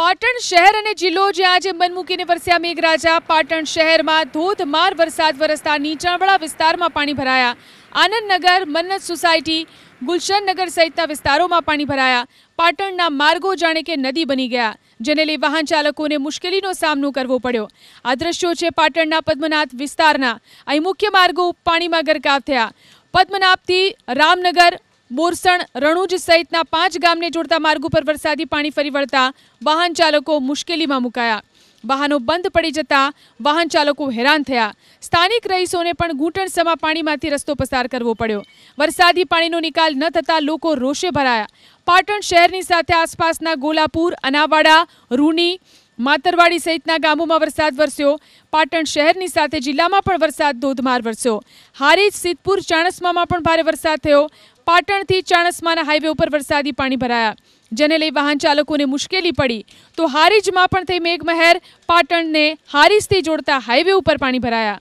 પાટણ શહેર અને જિલ્લો જ્યાં આજે મનમૂકીને મૂકીને વરસ્યા મેઘરાજા પાટણ શહેરમાં ધોધમાર વરસાદ વરસતા નીચાણવાળા વિસ્તારમાં પાણી ભરાયા આનંદનગર મન્નત સોસાયટી ગુલશનનગર સહિતના વિસ્તારોમાં પાણી ભરાયા પાટણના માર્ગો જાણે કે નદી બની ગયા જેને લઈ વાહન ચાલકોને મુશ્કેલીનો સામનો કરવો પડ્યો આ દ્રશ્યો છે પાટણના પદ્મનાથ વિસ્તારના અહીં મુખ્ય માર્ગો પાણીમાં ગરકાવ થયા પદ્મનાભથી રામનગર બોરસણ રણુજ સહિતના પાંચ ગામને જોડતા માર્ગ ઉપર વરસાદી પાણી ફરી વળતા વાહન ચાલકો મુશ્કેલીમાં મુકાયા વાહનો બંધ પડી જતા વાહન ચાલકો હેરાન થયા સ્થાનિક રહીશોને પણ સમા પાણીમાંથી રસ્તો પસાર કરવો પડ્યો વરસાદી પાણીનો નિકાલ ન થતાં લોકો રોષે ભરાયા પાટણ શહેરની સાથે આસપાસના ગોલાપુર અનાવાડા રૂની માતરવાડી સહિતના ગામોમાં વરસાદ વરસ્યો પાટણ શહેરની સાથે જિલ્લામાં પણ વરસાદ ધોધમાર વરસ્યો હારીજ સિદ્ધપુર ચાણસમામાં પણ ભારે વરસાદ થયો પાટણથી ચાણસમાના હાઈવે ઉપર વરસાદી પાણી ભરાયા જેને લઈ વાહન ચાલકોને મુશ્કેલી પડી તો હારીજમાં પણ થઈ મેઘમહેર પાટણને હારીજથી જોડતા હાઈવે ઉપર પાણી ભરાયા